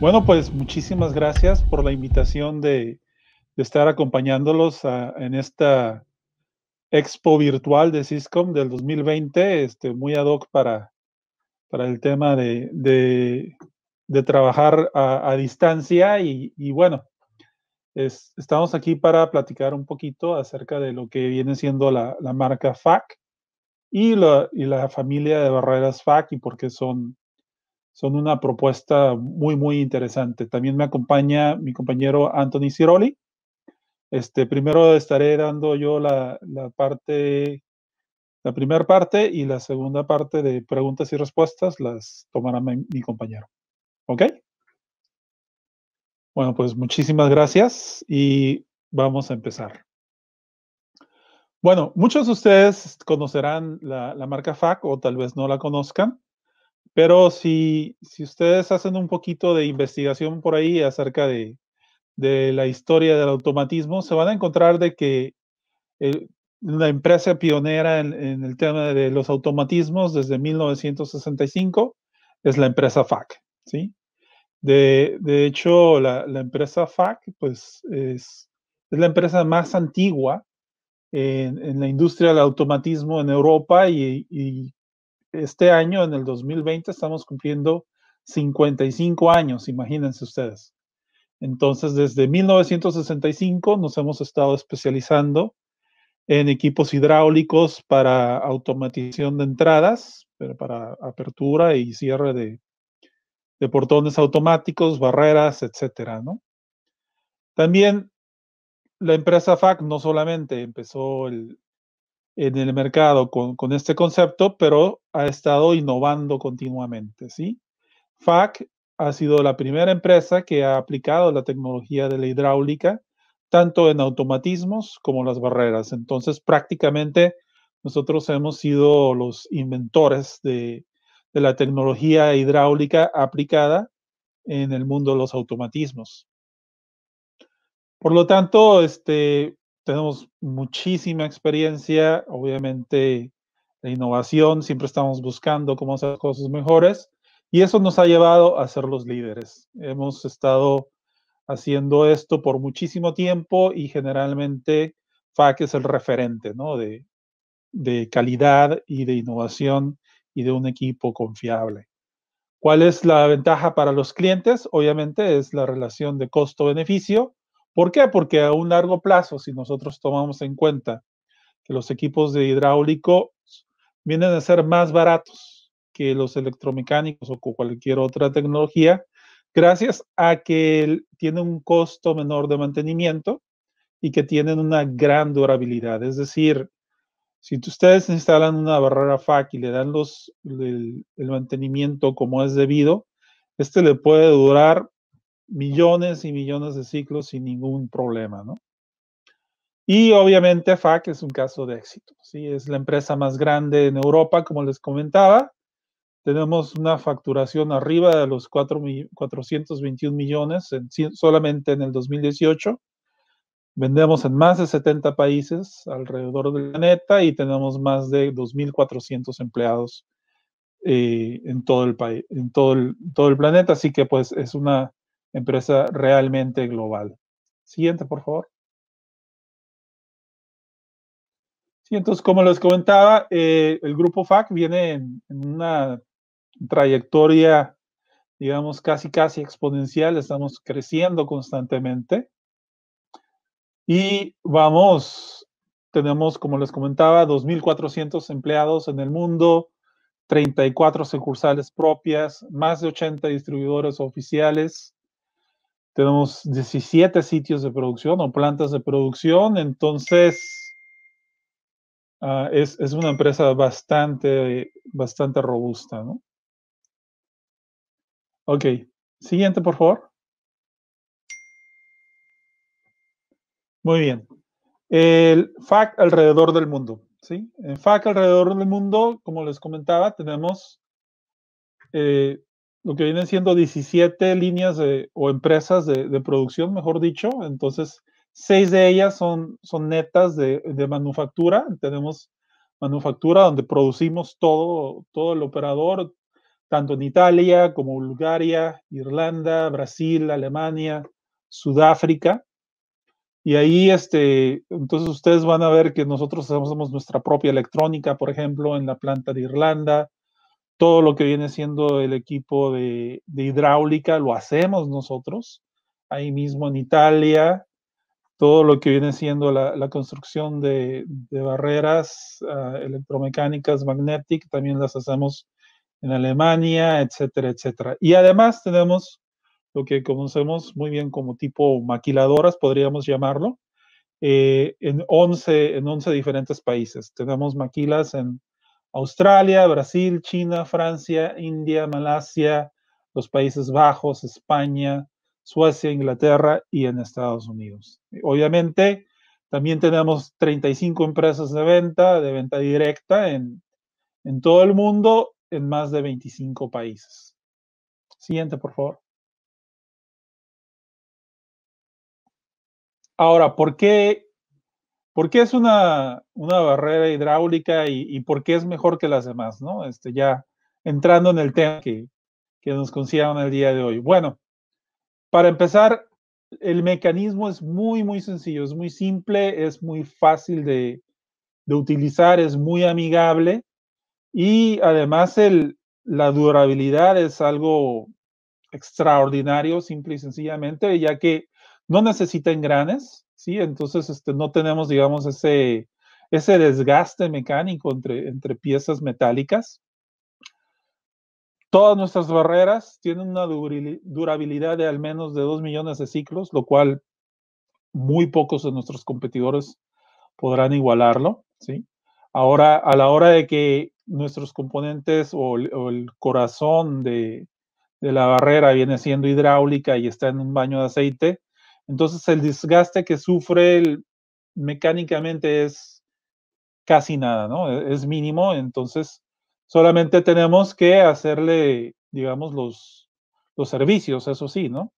Bueno, pues muchísimas gracias por la invitación de, estar acompañándolos en esta expo virtual de Cisco del 2020, este, muy ad hoc para, para el tema de, trabajar a, distancia. Y, bueno, estamos aquí para platicar un poquito acerca de lo que viene siendo la, marca FAC y la, y la familia de barreras FAC y por qué son son una propuesta muy, muy interesante. También me acompaña mi compañero Anthony Ciroli. Este, primero estaré dando yo la, parte, la primera parte y la segunda parte de preguntas y respuestas las tomará mi, compañero. ¿Ok? Bueno, pues muchísimas gracias y vamos a empezar. Bueno, muchos de ustedes conocerán la marca FAC o tal vez no la conozcan. Pero si, si ustedes hacen un poquito de investigación por ahí acerca de, de la historia del automatismo, se van a encontrar de que una eh, la empresa pionera en, el tema de los automatismos desde 1965 es la empresa FAC, ¿sí? De, de hecho, la, la, empresa FAC, pues, es, es la empresa más antigua en, la industria del automatismo en Europa y, y este año, en el 2020, estamos cumpliendo 55 años, imagínense ustedes. Entonces, desde 1965 nos hemos estado especializando en equipos hidráulicos para automatización de entradas, pero para apertura y cierre de, portones automáticos, barreras, etcétera, También la empresa FAC no solamente empezó el, en el mercado con, este concepto, pero ha estado innovando continuamente, ¿sí? FAC ha sido la primera empresa que ha aplicado la tecnología de la hidráulica, tanto en automatismos como las barreras. Entonces, prácticamente nosotros hemos sido los inventores de, de la tecnología hidráulica aplicada en el mundo de los automatismos. Por lo tanto, este, tenemos muchísima experiencia, obviamente de innovación, siempre estamos buscando cómo hacer cosas mejores y eso nos ha llevado a ser los líderes. Hemos estado haciendo esto por muchísimo tiempo y generalmente FAC es el referente ¿no? de, de calidad y de innovación y de un equipo confiable. ¿Cuál es la ventaja para los clientes? Obviamente es la relación de costo-beneficio ¿Por qué? Porque a un largo plazo, si nosotros tomamos en cuenta que los equipos de hidráulico vienen a ser más baratos que los electromecánicos o cualquier otra tecnología, gracias a que tienen un costo menor de mantenimiento y que tienen una gran durabilidad. Es decir, si ustedes instalan una barrera FAC y le dan los, el mantenimiento como es debido, este le puede durar millones y millones de ciclos sin ningún problema, ¿no? Y obviamente FAC es un caso de éxito, ¿sí? Es la empresa más grande en Europa, como les comentaba. Tenemos una facturación arriba de los 4, 421 millones solamente en el 2018. Vendemos en más de 70 países alrededor del planeta y tenemos más de 2.400 empleados eh, en, todo el país, en todo el, todo el planeta. Así que pues es una empresa realmente global. Siguiente, por favor. Sí, entonces, como les comentaba, eh, el grupo FAC viene en, en una trayectoria, digamos, casi, casi exponencial. Estamos creciendo constantemente. Y vamos, tenemos, como les comentaba, 2.400 empleados en el mundo, 34 sucursales propias, más de 80 distribuidores oficiales, tenemos 17 sitios de producción o plantas de producción, entonces ah, es, una empresa bastante, bastante robusta, Ok, siguiente, por favor. Muy bien. El FAC alrededor del mundo, ¿sí? En FAC alrededor del mundo, como les comentaba, tenemos eh, lo que vienen siendo 17 líneas o empresas de, producción, mejor dicho. Entonces, seis de ellas son, son netas de, manufactura. Tenemos manufactura donde producimos todo, todo el operador, tanto en Italia como Bulgaria, Irlanda, Brasil, Alemania, Sudáfrica. Y ahí, este, entonces ustedes van a ver que nosotros hacemos nuestra propia electrónica, por ejemplo, en la planta de Irlanda, todo lo que viene siendo el equipo de, hidráulica lo hacemos nosotros, ahí mismo en Italia, todo lo que viene siendo la, construcción de, barreras ah, electromecánicas, magnetic, también las hacemos en Alemania, etcétera, etcétera. Y además tenemos lo que conocemos muy bien como tipo maquiladoras, podríamos llamarlo, eh, en, 11, en 11 diferentes países. Tenemos maquilas en Australia, Brasil, China, Francia, India, Malasia, los Países Bajos, España, Suecia, Inglaterra y en Estados Unidos. Obviamente, también tenemos 35 empresas de venta, de venta directa en, todo el mundo, en más de 25 países. Siguiente, por favor. Ahora, ¿por qué ¿Por qué es una, barrera hidráulica y, por qué es mejor que las demás? ¿no? Este, ya entrando en el tema que, nos consideran el día de hoy. Bueno, para empezar, el mecanismo es muy, muy sencillo, es muy simple, es muy fácil de, de utilizar, es muy amigable y además el, la durabilidad es algo extraordinario, simple y sencillamente, ya que no necesita engranes, entonces, este, no tenemos, digamos, ese, desgaste mecánico entre, piezas metálicas. Todas nuestras barreras tienen una durabilidad de al menos de 2 millones de ciclos, lo cual muy pocos de nuestros competidores podrán igualarlo. ¿sí? Ahora, a la hora de que nuestros componentes o, el corazón de, la barrera viene siendo hidráulica y está en un baño de aceite, entonces el desgaste que sufre mecánicamente es casi nada, ¿no? E-, es mínimo, entonces solamente tenemos que hacerle, digamos, los, los servicios, eso sí, ¿no?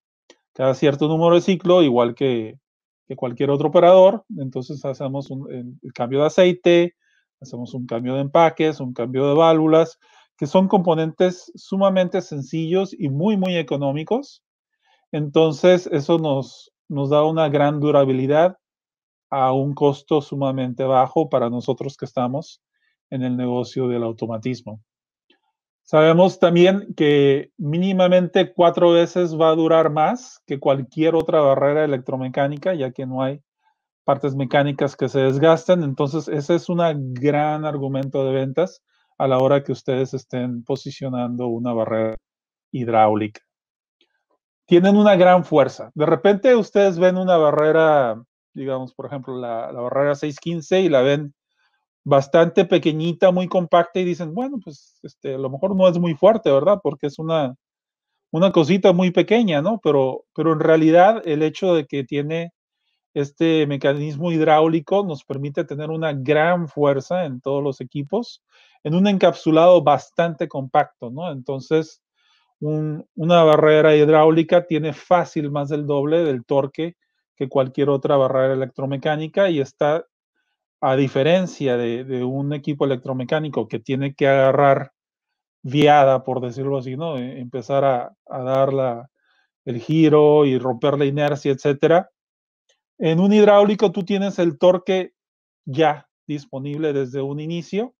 Cada cierto número de ciclo, igual que, cualquier otro operador, entonces hacemos un, el cambio de aceite, hacemos un cambio de empaques, un cambio de válvulas, que son componentes sumamente sencillos y muy, muy económicos. Entonces, eso nos nos da una gran durabilidad a un costo sumamente bajo para nosotros que estamos en el negocio del automatismo. Sabemos también que mínimamente cuatro veces va a durar más que cualquier otra barrera electromecánica, ya que no hay partes mecánicas que se desgasten. Entonces, ese es un gran argumento de ventas a la hora que ustedes estén posicionando una barrera hidráulica tienen una gran fuerza. De repente ustedes ven una barrera, digamos, por ejemplo, la, barrera 615 y la ven bastante pequeñita, muy compacta y dicen, bueno, pues este, a lo mejor no es muy fuerte, ¿verdad? Porque es una, una cosita muy pequeña, ¿no? Pero, pero en realidad el hecho de que tiene este mecanismo hidráulico nos permite tener una gran fuerza en todos los equipos, en un encapsulado bastante compacto, ¿no? Entonces, una barrera hidráulica tiene fácil más del doble del torque que cualquier otra barrera electromecánica y está a diferencia de, un equipo electromecánico que tiene que agarrar viada, por decirlo así, ¿no? E, empezar a, dar el giro y romper la inercia, etcétera. En un hidráulico tú tienes el torque ya disponible desde un inicio,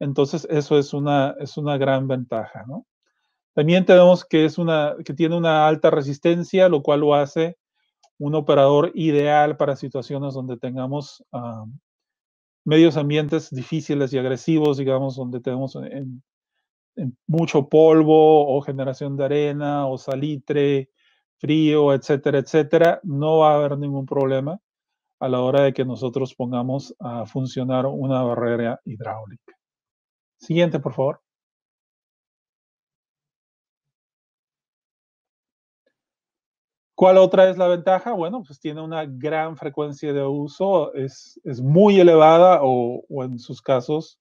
entonces eso es una, es una gran ventaja, ¿no? También tenemos que, es una, que tiene una alta resistencia, lo cual lo hace un operador ideal para situaciones donde tengamos medios ambientes difíciles y agresivos, digamos, donde tenemos mucho polvo o generación de arena o salitre, frío, etcétera, etcétera, no va a haber ningún problema a la hora de que nosotros pongamos a funcionar una barrera hidráulica. Siguiente, por favor. ¿Cuál otra es la ventaja? Bueno, pues tiene una gran frecuencia de uso, es, es muy elevada o, o, en sus casos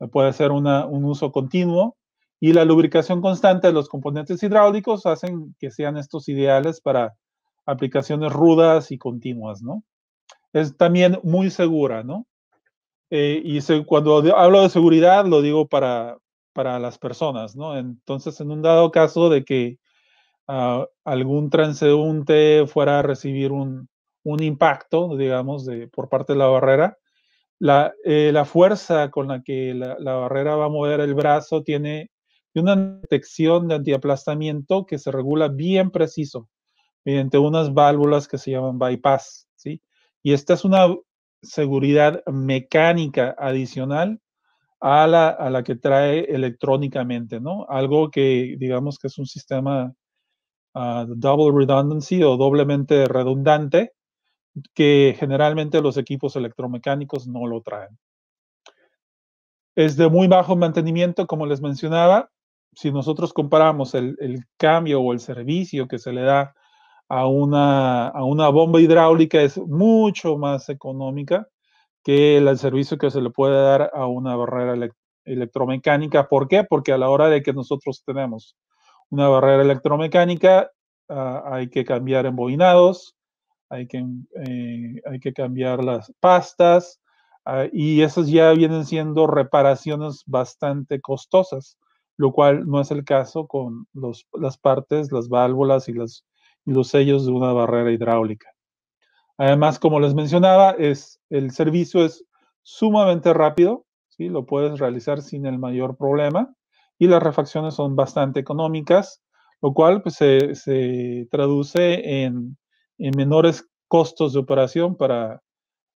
eh, puede ser una, un uso continuo. Y la lubricación constante de los componentes hidráulicos hacen que sean estos ideales para aplicaciones rudas y continuas, ¿no? Es también muy segura, ¿no? Eh, y cuando hablo de seguridad lo digo para, para las personas, ¿no? Entonces, en un dado caso de que algún transeúnte fuera a recibir un, un impacto, digamos, de, por parte de la barrera, la, eh, la fuerza con la que la, barrera va a mover el brazo tiene una detección de antiaplastamiento que se regula bien preciso mediante unas válvulas que se llaman bypass, ¿sí? Y esta es una seguridad mecánica adicional a la, a la que trae electrónicamente, ¿no? Algo que digamos que es un sistema double redundancy o doblemente redundante, que generalmente los equipos electromecánicos no lo traen. Es de muy bajo mantenimiento, como les mencionaba. Si nosotros comparamos el, el cambio o el servicio que se le da a una, a una bomba hidráulica, es mucho más económica que el, servicio que se le puede dar a una barrera electromecánica. ¿Por qué? Porque a la hora de que nosotros tenemos una barrera electromecánica, ah, hay que cambiar embobinados, hay que, eh, hay que cambiar las pastas, ah, y esas ya vienen siendo reparaciones bastante costosas, lo cual no es el caso con las partes, las válvulas y, los sellos de una barrera hidráulica. Además, como les mencionaba, es, el servicio es sumamente rápido, ¿sí? lo puedes realizar sin el mayor problema y las refacciones son bastante económicas, lo cual pues, se, traduce en, menores costos de operación para,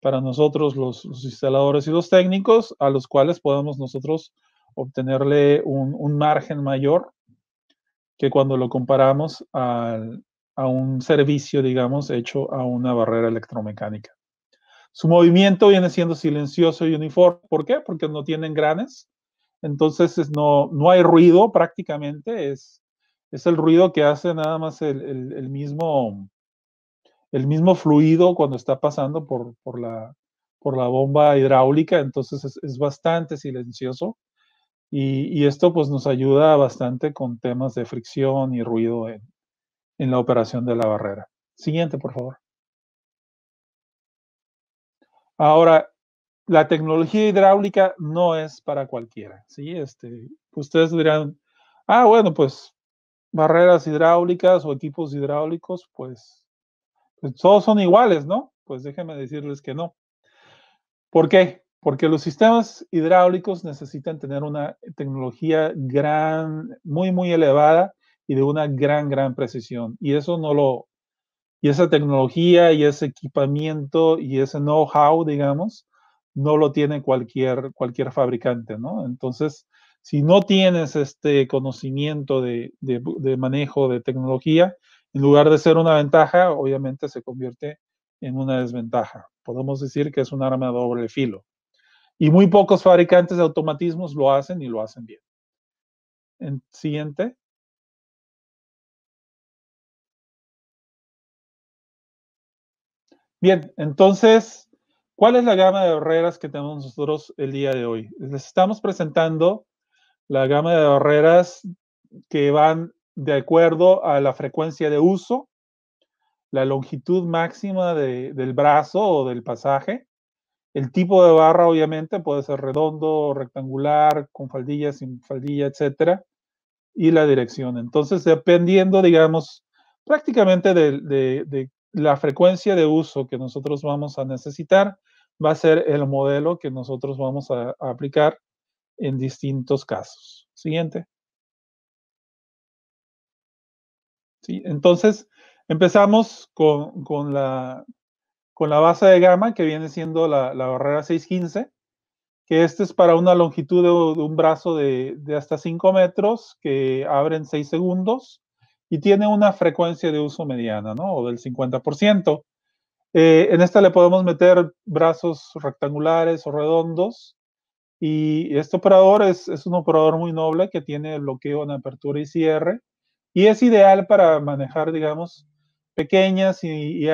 nosotros los, instaladores y los técnicos, a los cuales podemos nosotros obtenerle un, margen mayor que cuando lo comparamos a un servicio, digamos, hecho a una barrera electromecánica. Su movimiento viene siendo silencioso y uniforme. ¿Por qué? Porque no tienen granes entonces no, no hay ruido prácticamente, es, es el ruido que hace nada más el, mismo, el mismo fluido cuando está pasando por, la, por la bomba hidráulica, entonces es, bastante silencioso y, esto pues nos ayuda bastante con temas de fricción y ruido en, en la operación de la barrera. Siguiente, por favor. Ahora, la tecnología hidráulica no es para cualquiera, ¿sí? Este, ustedes dirán, ah, bueno, pues barreras hidráulicas o equipos hidráulicos, pues, pues, todos son iguales, ¿no? Pues déjenme decirles que no. ¿Por qué? Porque los sistemas hidráulicos necesitan tener una tecnología gran, muy, muy elevada y de una gran, gran precisión. Y eso no lo, y esa tecnología y ese equipamiento y ese know-how, digamos, no lo tiene cualquier, cualquier fabricante, ¿no? Entonces, si no tienes este conocimiento de, manejo de tecnología, en lugar de ser una ventaja, obviamente se convierte en una desventaja. Podemos decir que es un arma de doble filo. Y muy pocos fabricantes de automatismos lo hacen y lo hacen bien. En, siguiente. Bien, entonces ¿Cuál es la gama de barreras que tenemos nosotros el día de hoy? Les estamos presentando la gama de barreras que van de acuerdo a la frecuencia de uso, la longitud máxima de, del brazo o del pasaje, el tipo de barra obviamente puede ser redondo, rectangular, con faldilla, sin faldilla, etcétera, y la dirección. Entonces, dependiendo, digamos, prácticamente de la frecuencia de uso que nosotros vamos a necesitar, va a ser el modelo que nosotros vamos a, aplicar en distintos casos. Siguiente. Entonces, empezamos con, con, la, con, la, base de gama, que viene siendo la, barrera 615, que este es para una longitud de, un brazo de, de, hasta 5 metros, que abre en 6 segundos y tiene una frecuencia de uso mediana, ¿no? O del 50%. Eh, en esta le podemos meter brazos rectangulares o redondos. Y este operador es, un operador muy noble que tiene bloqueo en apertura y cierre. Y es ideal para manejar, digamos, pequeñas y,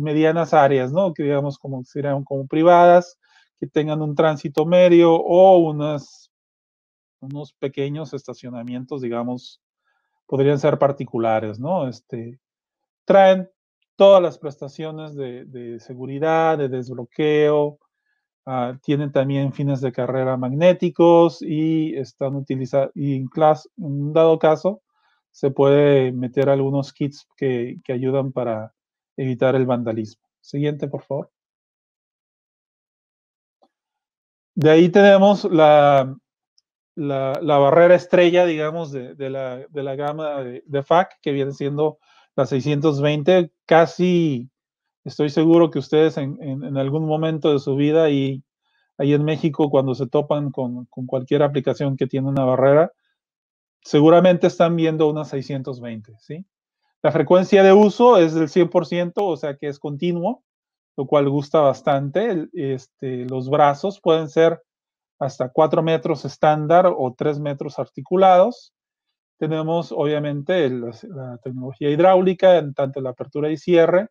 medianas áreas, ¿no? Que digamos como serían como privadas, que tengan un tránsito medio o unas, unos pequeños estacionamientos, digamos, podrían ser particulares, ¿no? Este, traen todas las prestaciones de, seguridad, de desbloqueo, ah, tienen también fines de carrera magnéticos y están utilizados, y en, un dado caso, se puede meter algunos kits que, ayudan para evitar el vandalismo. Siguiente, por favor. De ahí tenemos la, la, barrera estrella, digamos, de, la, gama de, FAC, que viene siendo la 620, casi estoy seguro que ustedes en, en, algún momento de su vida y ahí en México cuando se topan con, cualquier aplicación que tiene una barrera, seguramente están viendo una 620, ¿sí? La frecuencia de uso es del 100%, o sea que es continuo, lo cual gusta bastante. Este, los brazos pueden ser hasta 4 metros estándar o 3 metros articulados tenemos obviamente la tecnología hidráulica en tanto la apertura y cierre.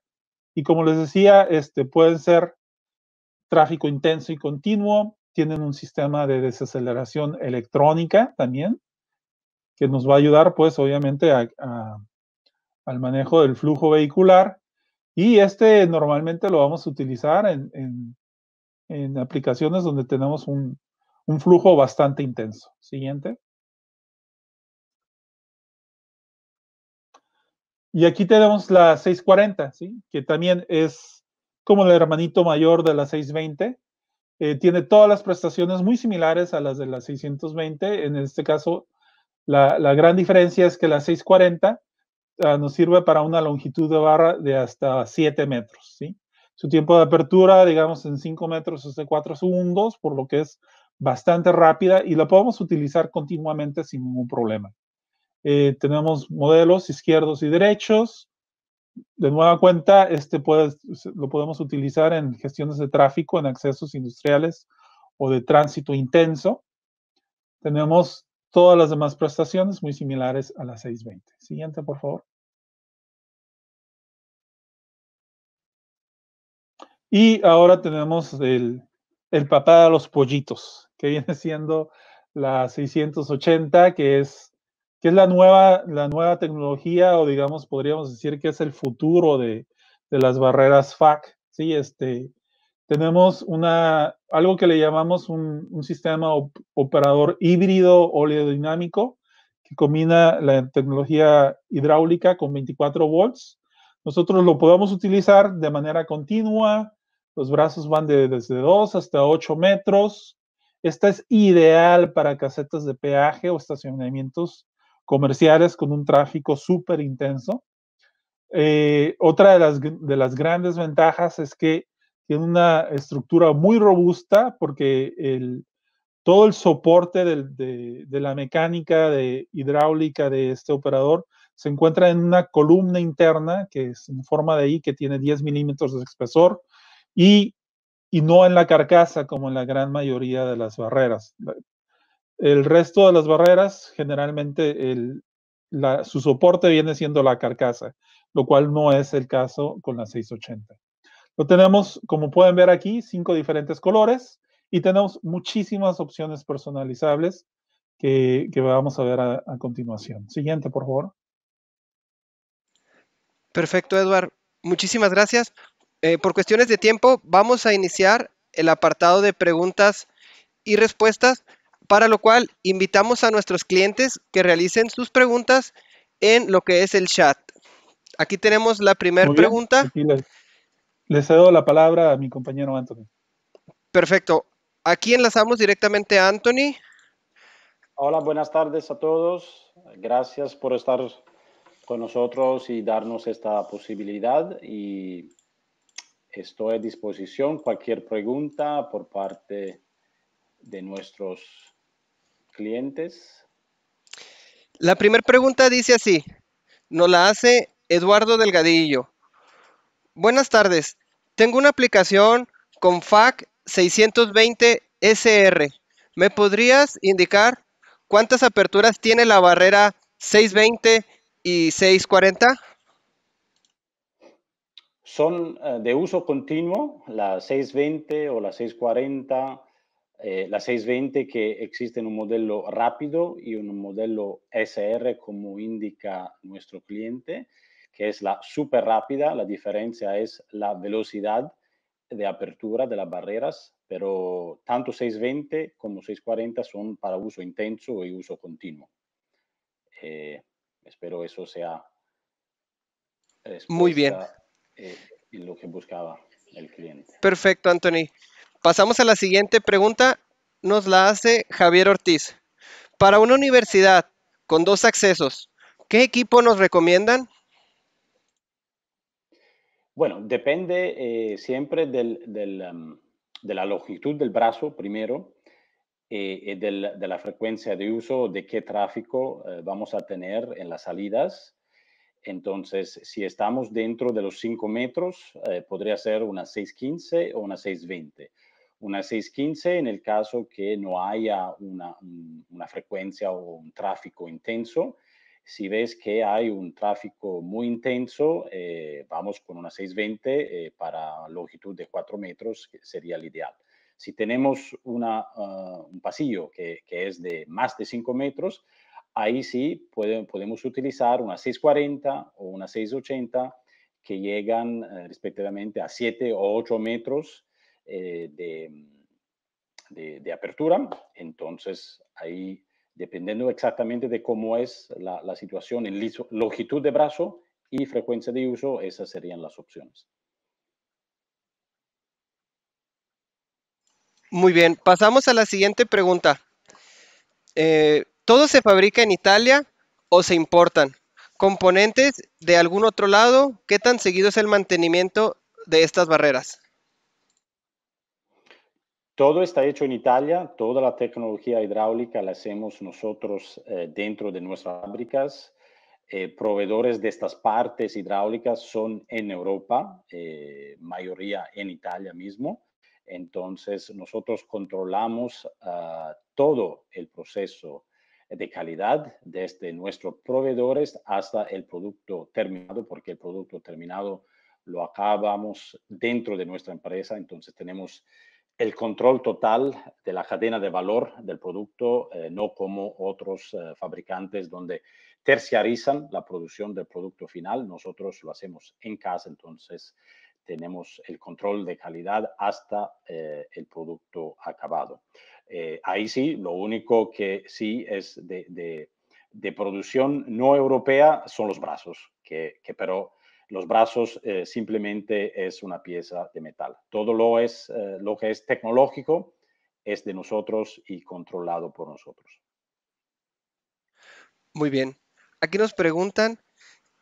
Y como les decía, este, pueden ser tráfico intenso y continuo, tienen un sistema de desaceleración electrónica también, que nos va a ayudar pues obviamente al manejo del flujo vehicular. Y este normalmente lo vamos a utilizar en, aplicaciones donde tenemos un, un flujo bastante intenso. Siguiente. Y aquí tenemos la 640, ¿sí? que también es como el hermanito mayor de la 620. Eh, tiene todas las prestaciones muy similares a las de la 620. En este caso, la, gran diferencia es que la 640 ah, nos sirve para una longitud de barra de hasta 7 metros. ¿sí? Su tiempo de apertura, digamos, en 5 metros es de 4 segundos, por lo que es bastante rápida y la podemos utilizar continuamente sin ningún problema. Eh, tenemos modelos izquierdos y derechos. De nueva cuenta, este puede, lo podemos utilizar en gestiones de tráfico, en accesos industriales o de tránsito intenso. Tenemos todas las demás prestaciones muy similares a la 620. Siguiente, por favor. Y ahora tenemos el, el papá de los pollitos, que viene siendo la 680, que es que es la nueva, la nueva tecnología o digamos podríamos decir que es el futuro de, las barreras FAC. Sí, este, tenemos una, algo que le llamamos un, sistema operador híbrido oleodinámico que combina la tecnología hidráulica con 24 volts. Nosotros lo podemos utilizar de manera continua. Los brazos van desde 2 hasta 8 metros. Esta es ideal para casetas de peaje o estacionamientos comerciales con un tráfico súper intenso. Eh, otra de las, grandes ventajas es que tiene una estructura muy robusta porque el, todo el soporte de, la mecánica de hidráulica de este operador se encuentra en una columna interna que es en forma de I que tiene 10 milímetros de espesor y, y no en la carcasa como en la gran mayoría de las barreras. El resto de las barreras, generalmente su soporte viene siendo la carcasa, lo cual no es el caso con la 680. Lo tenemos, como pueden ver aquí, cinco diferentes colores y tenemos muchísimas opciones personalizables que, vamos a ver a, continuación. Siguiente, por favor. Perfecto, Eduard. Muchísimas gracias. Eh, por cuestiones de tiempo, vamos a iniciar el apartado de preguntas y respuestas para lo cual invitamos a nuestros clientes que realicen sus preguntas en lo que es el chat. Aquí tenemos la primera pregunta. Le cedo la palabra a mi compañero Anthony. Perfecto. Aquí enlazamos directamente a Anthony. Hola, buenas tardes a todos. Gracias por estar con nosotros y darnos esta posibilidad. Y estoy a disposición cualquier pregunta por parte de nuestros clientes. La primera pregunta dice así, nos la hace Eduardo Delgadillo. Buenas tardes, tengo una aplicación con FAC 620SR. ¿Me podrías indicar cuántas aperturas tiene la barrera 620 y 640? Son eh, de uso continuo, la 620 o la 640 eh, la 620 que existe en un modelo rápido y un modelo SR como indica nuestro cliente, que es la super rápida. La diferencia es la velocidad de apertura de las barreras, pero tanto 620 como 640 son para uso intenso y uso continuo. Eh, espero eso sea muy bien eh, lo que buscaba el cliente. Perfecto, Anthony. Pasamos a la siguiente pregunta, nos la hace Javier Ortiz. Para una universidad con dos accesos, ¿qué equipo nos recomiendan? Bueno, depende eh, siempre um, de la longitud del brazo primero, eh, eh, de la frecuencia de uso, de qué tráfico vamos a tener en las salidas. Entonces, si estamos dentro de los 5 metros, podría ser una 615 o una 620 una 615 en el caso que no haya una, una, frecuencia o un tráfico intenso. Si ves que hay un tráfico muy intenso, eh, vamos con una 620 eh, para longitud de 4 metros, que sería el ideal. Si tenemos una, ah, un pasillo que, que, es de más de 5 metros, ahí sí podemos utilizar una 640 o una 680 que llegan eh, respectivamente a 7 o 8 metros eh, mm, de, apertura. Entonces, ahí, dependiendo exactamente de cómo es la, situación en longitud de brazo y frecuencia de uso, esas serían las opciones. Muy bien, pasamos a la siguiente pregunta. Eh, ¿Todo se fabrica en Italia o se importan? ¿Componentes de algún otro lado? ¿Qué tan seguido es el mantenimiento de estas barreras? Todo está hecho en Italia, toda la tecnología hidráulica la hacemos nosotros eh, dentro de nuestras fábricas. Eh, proveedores de estas partes hidráulicas son en Europa, eh, mayoría en Italia mismo. Entonces nosotros controlamos ah, todo el proceso de calidad desde nuestros proveedores hasta el producto terminado, porque el producto terminado lo acabamos dentro de nuestra empresa, entonces tenemos el control total de la cadena de valor del producto, eh, no como otros eh, fabricantes donde terciarizan la producción del producto final. Nosotros lo hacemos en casa, entonces tenemos el control de calidad hasta eh, el producto acabado. ahí sí, lo único que sí es de, producción no europea son los brazos, que, que pero los brazos eh, simplemente es una pieza de metal. Todo lo, es, eh, lo que es tecnológico es de nosotros y controlado por nosotros. Muy bien. Aquí nos preguntan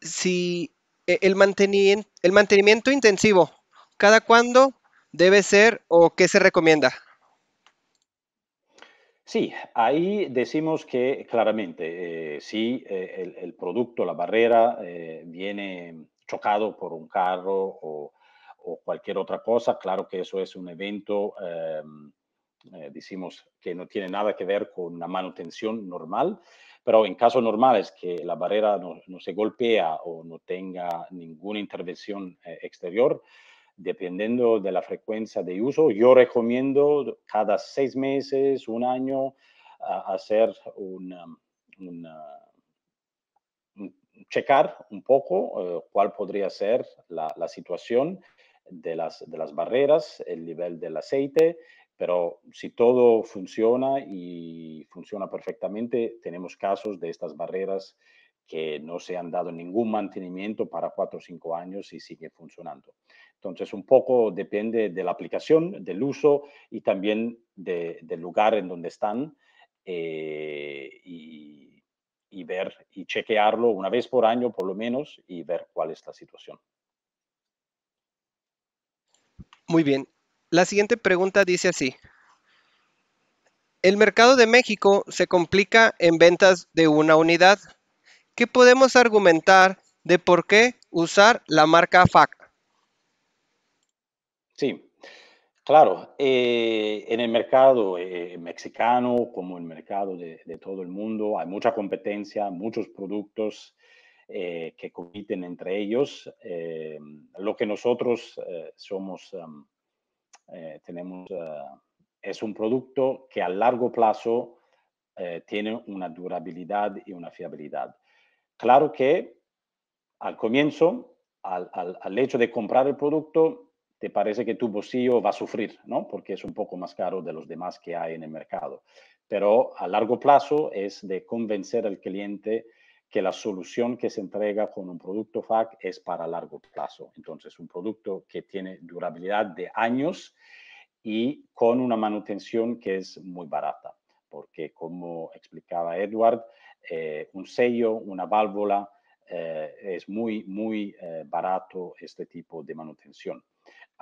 si e-, el mantenimiento, intensivo, ¿cada cuándo debe ser o qué se recomienda? Sí, ahí decimos que claramente, eh, sí, el, producto, la barrera, viene chocado por un carro o, cualquier otra cosa. Claro que eso es un evento, em, eh, decimos, que no tiene nada que ver con la manutención normal, pero en casos normales que la barrera no, se golpea o no tenga ninguna intervención eh, exterior, dependiendo de la frecuencia de uso, yo recomiendo cada seis meses, un año, hacer un um, una checar un poco eh, cuál podría ser la, situación de las, de las, barreras, el nivel del aceite, pero si todo funciona y funciona perfectamente, tenemos casos de estas barreras que no se han dado ningún mantenimiento para cuatro o cinco años y sigue funcionando. Entonces, un poco depende de la aplicación, del uso y también del lugar en donde están. Eh, y y ver y chequearlo una vez por año por lo menos y ver cuál es la situación. Muy bien. La siguiente pregunta dice así. El mercado de México se complica en ventas de una unidad. ¿Qué podemos argumentar de por qué usar la marca FAC? Sí, Claro, eh, en el mercado eh, mexicano, como en el mercado de, todo el mundo, hay mucha competencia, muchos productos eh, que compiten entre ellos. lo que nosotros somos, tenemos, es un producto que a largo plazo tiene una durabilidad y una fiabilidad. Claro que al comienzo, al hecho de comprar el producto, te parece que tu bolsillo va a sufrir, ¿no? Porque es un poco más caro de los demás que hay en el mercado. Pero a largo plazo es de convencer al cliente que la solución que se entrega con un producto FAC es para largo plazo. Entonces, un producto que tiene durabilidad de años y con una manutención que es muy barata, porque como explicaba Edward, eh, un sello, una válvula, eh, es muy, muy eh, barato este tipo de manutención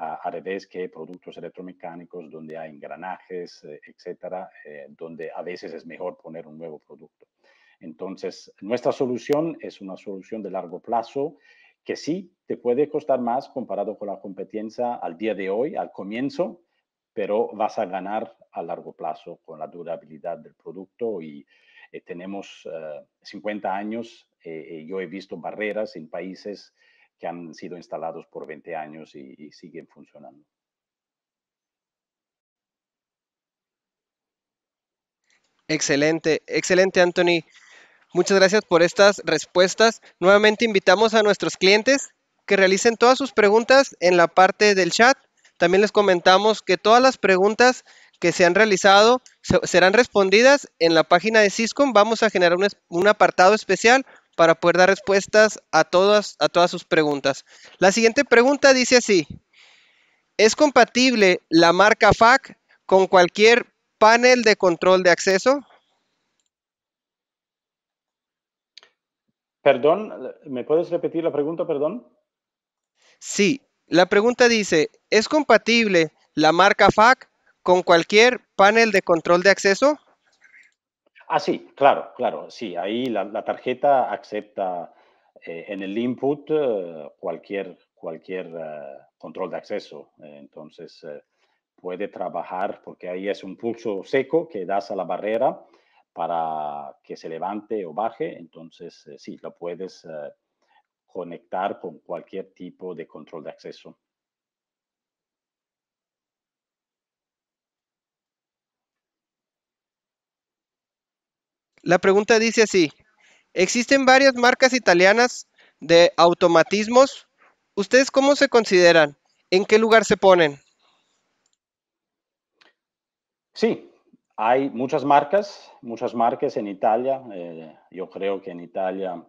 a revés que productos electromecánicos donde hay engranajes, eh, etcétera, eh, donde a veces es mejor poner un nuevo producto. Entonces, nuestra solución es una solución de largo plazo que sí te puede costar más comparado con la competencia al día de hoy, al comienzo, pero vas a ganar a largo plazo con la durabilidad del producto y eh, tenemos 50 años, yo he visto barreras en países que han sido instalados por 20 años y, siguen funcionando. Excelente, excelente Anthony. Muchas gracias por estas respuestas. Nuevamente invitamos a nuestros clientes que realicen todas sus preguntas en la parte del chat. También les comentamos que todas las preguntas que se han realizado serán respondidas en la página de Cisco. Vamos a generar un apartado especial para poder dar respuestas a todas, a todas sus preguntas. La siguiente pregunta dice así, ¿es compatible la marca FAC con cualquier panel de control de acceso? Perdón, ¿me puedes repetir la pregunta, perdón? Sí, la pregunta dice, ¿es compatible la marca FAC con cualquier panel de control de acceso? Ah, sí, claro, claro, sí, ahí la, tarjeta acepta eh, en el input eh, cualquier, cualquier eh, control de acceso, entonces puede trabajar porque ahí es un pulso seco que das a la barrera para que se levante o baje, entonces sí, lo puedes conectar con cualquier tipo de control de acceso. La pregunta dice así, existen varias marcas italianas de automatismos. ¿Ustedes cómo se consideran? ¿En qué lugar se ponen? Sí, hay muchas marcas, muchas marcas en Italia. Eh, yo creo que en Italia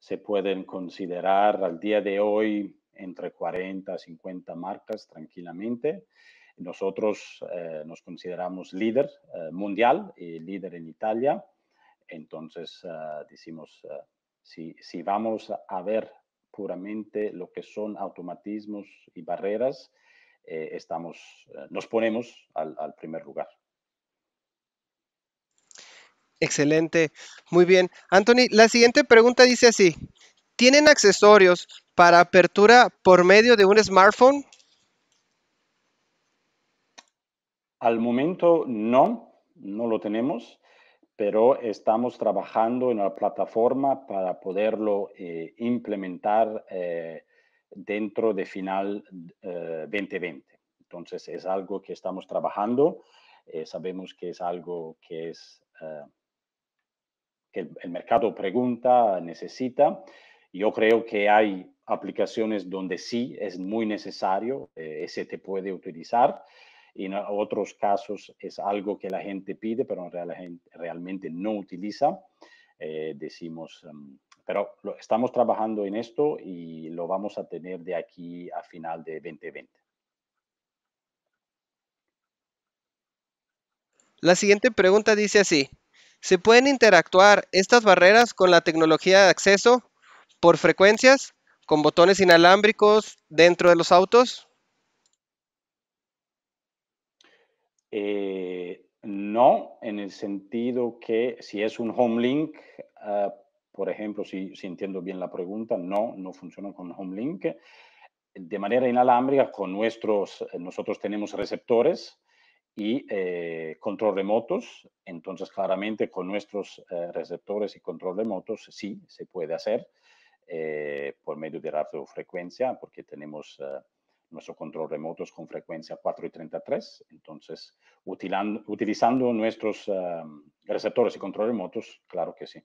se pueden considerar al día de hoy entre 40 a 50 marcas tranquilamente. Nosotros eh, nos consideramos líder eh, mundial y líder en Italia. Entonces, ah, decimos, ah, si, vamos a ver puramente lo que son automatismos y barreras, eh, estamos, eh, nos ponemos al, al primer lugar. Excelente, muy bien. Anthony, la siguiente pregunta dice así, ¿tienen accesorios para apertura por medio de un smartphone? Al momento no, no lo tenemos pero estamos trabajando en la plataforma para poderlo eh, implementar eh, dentro de final 2020. Eh, Entonces es algo que estamos trabajando, sabemos que es algo que es que el, mercado pregunta, necesita. Yo creo que hay aplicaciones donde sí es muy necesario, ese te puede utilizar en otros casos es algo que la gente pide, pero realmente no utiliza. Eh, decimos, mm, pero estamos trabajando en esto y lo vamos a tener de aquí a final de 2020. La siguiente pregunta dice así, ¿se pueden interactuar estas barreras con la tecnología de acceso por frecuencias, con botones inalámbricos dentro de los autos? Eh, no, en el sentido que si es un home link, ah, por ejemplo, si, entiendo bien la pregunta, no, no funciona con home link. De manera inalámbrica, con nuestros, eh, nosotros tenemos receptores y eh, control remotos, entonces claramente con nuestros eh, receptores y control remotos sí se puede hacer por medio de radiofrecuencia porque tenemos nuestro control remotos con frecuencia 4 y 33. Entonces, utilizando, utilizando nuestros eh, receptores y control remotos, claro que sí.